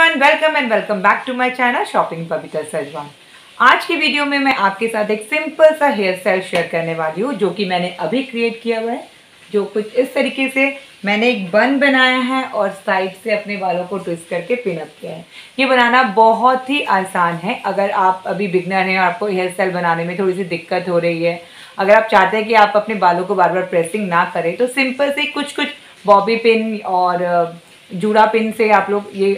everyone welcome and welcome back to my channel shopping Pavitra Sajwan आज की video में मैं आपके साथ एक सिंपल सा हेयर स्टाइल शेयर करने वाली हूँ जो कि मैंने अभी क्रिएट किया हुआ है जो कुछ इस तरीके से मैंने एक बन बनाया है और साइड से अपने बालों को ट्विस्ट करके पिनअप किया है ये बनाना बहुत ही आसान है अगर आप अभी बिगनर हैं और आपको हेयर स्टाइल बनाने में थोड़ी सी दिक्कत हो रही है अगर आप चाहते हैं कि आप अपने बालों को बार बार प्रेसिंग ना करें तो सिंपल से कुछ कुछ बॉबी पिन और जूड़ा पिन से आप लोग ये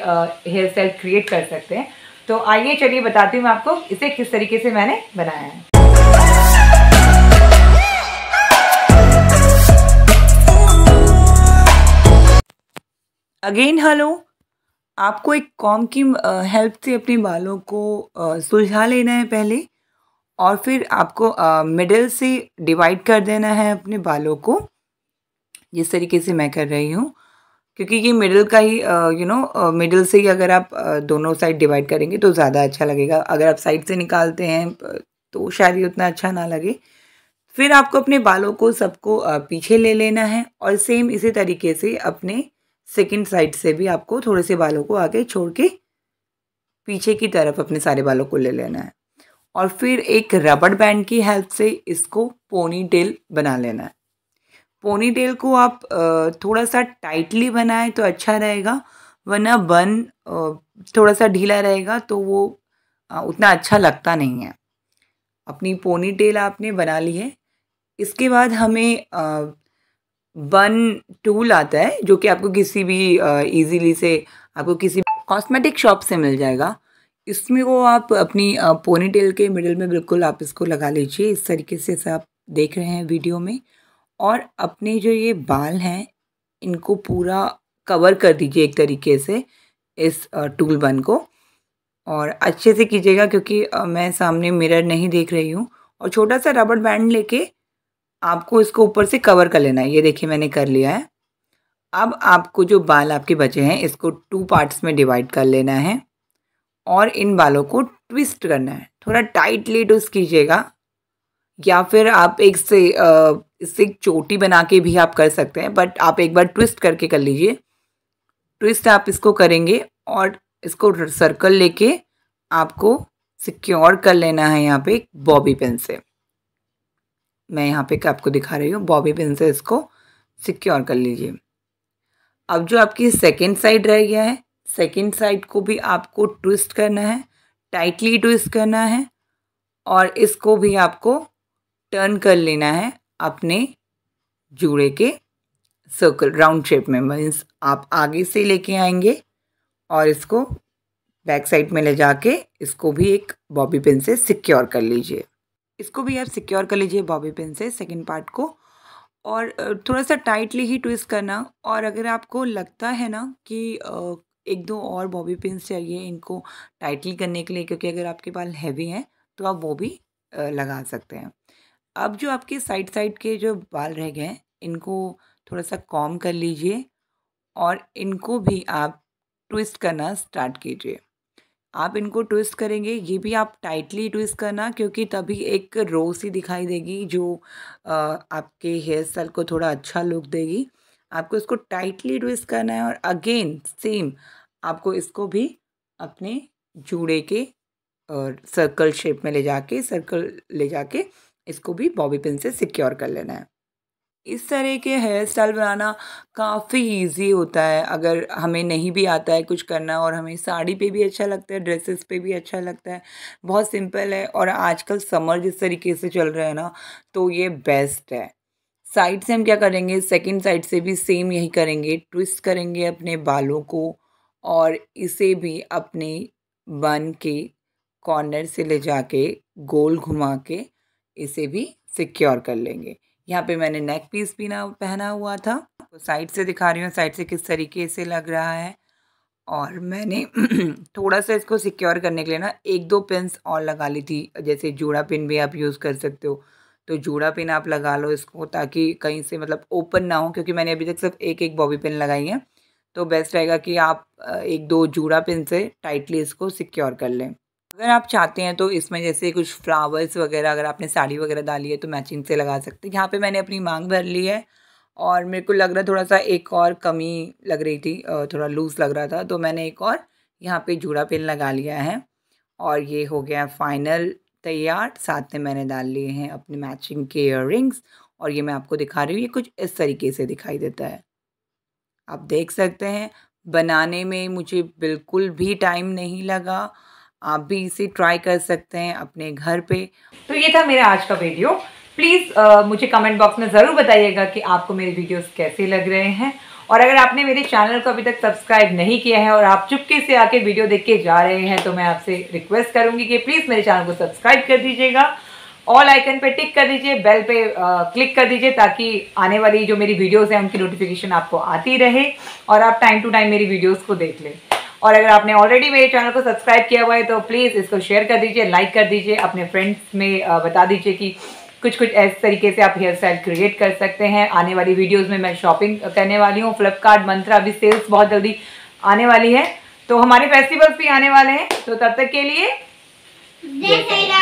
हेयर स्टाइल क्रिएट कर सकते हैं तो आइए चलिए बताती हूँ आपको इसे किस तरीके से मैंने बनाया है अगेन हेलो आपको एक कॉम की हेल्प से अपने बालों को सुलझा लेना है पहले और फिर आपको मिडल से डिवाइड कर देना है अपने बालों को जिस तरीके से मैं कर रही हूँ क्योंकि ये मिडिल का ही यू नो मिडिल से ही अगर आप uh, दोनों साइड डिवाइड करेंगे तो ज़्यादा अच्छा लगेगा अगर आप साइड से निकालते हैं तो शायद ये उतना अच्छा ना लगे फिर आपको अपने बालों को सबको पीछे ले लेना है और सेम इसी तरीके से अपने सेकंड साइड से भी आपको थोड़े से बालों को आगे छोड़ के पीछे की तरफ अपने सारे बालों को ले लेना है और फिर एक रबड़ बैंड की हेल्प से इसको पोनी टेल बना लेना है पोनी टेल को आप थोड़ा सा टाइटली बनाएं तो अच्छा रहेगा वरना बन थोड़ा सा ढीला रहेगा तो वो उतना अच्छा लगता नहीं है अपनी पोनी टेल आपने बना ली है इसके बाद हमें बन टूल आता है जो कि आपको किसी भी इजीली से आपको किसी कॉस्मेटिक शॉप से मिल जाएगा इसमें वो आप अपनी पोनी टेल के मिडल में बिल्कुल आप इसको लगा लीजिए इस तरीके से आप देख रहे हैं वीडियो में और अपने जो ये बाल हैं इनको पूरा कवर कर दीजिए एक तरीके से इस टूल बन को और अच्छे से कीजिएगा क्योंकि मैं सामने मिरर नहीं देख रही हूँ और छोटा सा रबड़ बैंड लेके आपको इसको ऊपर से कवर कर लेना है ये देखिए मैंने कर लिया है अब आपको जो बाल आपके बचे हैं इसको टू पार्ट्स में डिवाइड कर लेना है और इन बालों को ट्विस्ट करना है थोड़ा टाइटली ट्विस्ट कीजिएगा या फिर आप एक से आ, इससे एक चोटी बना के भी आप कर सकते हैं बट आप एक बार ट्विस्ट करके कर लीजिए ट्विस्ट आप इसको करेंगे और इसको सर्कल लेके आपको सिक्योर कर लेना है यहाँ पे बॉबी पिन से मैं यहाँ पे आपको दिखा रही हूँ बॉबी पिन से इसको सिक्योर कर लीजिए अब जो आपकी सेकेंड साइड रह गया है सेकेंड साइड को भी आपको ट्विस्ट करना है टाइटली ट्विस्ट करना है और इसको भी आपको टर्न कर लेना है अपने जूड़े के सर्कल राउंड शेप में मीन्स आप आगे से लेके आएंगे और इसको बैक साइड में ले जाके इसको भी एक बॉबी पिन से सिक्योर कर लीजिए इसको भी आप सिक्योर कर लीजिए बॉबी पिन से सेकंड पार्ट को और थोड़ा सा टाइटली ही ट्विस्ट करना और अगर आपको लगता है ना कि एक दो और बॉबी पिन चाहिए इनको टाइटली करने के लिए क्योंकि अगर आपके बाल हैवी हैं तो आप वो भी लगा सकते हैं अब जो आपके साइड साइड के जो बाल रह गए हैं इनको थोड़ा सा कॉम कर लीजिए और इनको भी आप ट्विस्ट करना स्टार्ट कीजिए आप इनको ट्विस्ट करेंगे ये भी आप टाइटली ट्विस्ट करना क्योंकि तभी एक रो सी दिखाई देगी जो आपके हेयर स्टाइल को थोड़ा अच्छा लुक देगी आपको इसको टाइटली ट्विस्ट करना है और अगेन सेम आपको इसको भी अपने जूड़े के और सर्कल शेप में ले जाके सर्कल ले जाके इसको भी बॉबी पिन से सिक्योर कर लेना है इस तरह के हेयर स्टाइल बनाना काफ़ी इजी होता है अगर हमें नहीं भी आता है कुछ करना और हमें साड़ी पे भी अच्छा लगता है ड्रेसेस पे भी अच्छा लगता है बहुत सिंपल है और आजकल समर जिस तरीके से चल रहा है ना तो ये बेस्ट है साइड से हम क्या करेंगे सेकंड साइड से भी सेम यही करेंगे ट्विस्ट करेंगे अपने बालों को और इसे भी अपने बन के कॉर्नर से ले जाके गोल घुमा के इसे भी सिक्योर कर लेंगे यहाँ पे मैंने नेक पीस भी ना पहना हुआ था तो साइड से दिखा रही हूँ साइड से किस तरीके से लग रहा है और मैंने थोड़ा सा इसको सिक्योर करने के लिए ना एक दो पिन और लगा ली थी जैसे जोड़ा पिन भी आप यूज़ कर सकते हो तो जोड़ा पिन आप लगा लो इसको ताकि कहीं से मतलब ओपन ना हो क्योंकि मैंने अभी तक सिर्फ एक एक बॉबी पिन लगाई है तो बेस्ट रहेगा कि आप एक दो जूड़ा पिन से टाइटली इसको सिक्योर कर लें अगर आप चाहते हैं तो इसमें जैसे कुछ फ्लावर्स वगैरह अगर आपने साड़ी वगैरह डाली है तो मैचिंग से लगा सकते हैं यहाँ पे मैंने अपनी मांग भर ली है और मेरे को लग रहा थोड़ा सा एक और कमी लग रही थी थोड़ा लूज़ लग रहा था तो मैंने एक और यहाँ पे जूड़ा पेन लगा लिया है और ये हो गया फाइनल तैयार साथ में मैंने डाल लिए हैं अपने मैचिंग के इयर और ये मैं आपको दिखा रही हूँ ये कुछ इस तरीके से दिखाई देता है आप देख सकते हैं बनाने में मुझे बिल्कुल भी टाइम नहीं लगा आप भी इसे ट्राई कर सकते हैं अपने घर पे तो ये था मेरा आज का वीडियो प्लीज़ मुझे कमेंट बॉक्स में ज़रूर बताइएगा कि आपको मेरे वीडियोस कैसे लग रहे हैं और अगर आपने मेरे चैनल को अभी तक सब्सक्राइब नहीं किया है और आप चुपके से आके वीडियो देख के जा रहे हैं तो मैं आपसे रिक्वेस्ट करूँगी कि प्लीज़ मेरे चैनल को सब्सक्राइब कर दीजिएगा ऑल आइकन पे टिक कर दीजिए बेल पे आ, क्लिक कर दीजिए ताकि आने वाली जो मेरी वीडियोस हैं उनकी नोटिफिकेशन आपको आती रहे और आप टाइम टू टाइम मेरी वीडियोस को देख लें और अगर आपने ऑलरेडी मेरे चैनल को सब्सक्राइब किया हुआ है तो प्लीज़ इसको शेयर कर दीजिए लाइक कर दीजिए अपने फ्रेंड्स में बता दीजिए कि कुछ कुछ ऐसे तरीके से आप हेयर स्टाइल क्रिएट कर सकते हैं आने वाली वीडियोस में मैं शॉपिंग करने वाली हूँ फ्लिपकार्ट मंत्रा अभी सेल्स बहुत जल्दी आने वाली है तो हमारे फेस्टिवल्स भी आने वाले हैं तो तब तक के लिए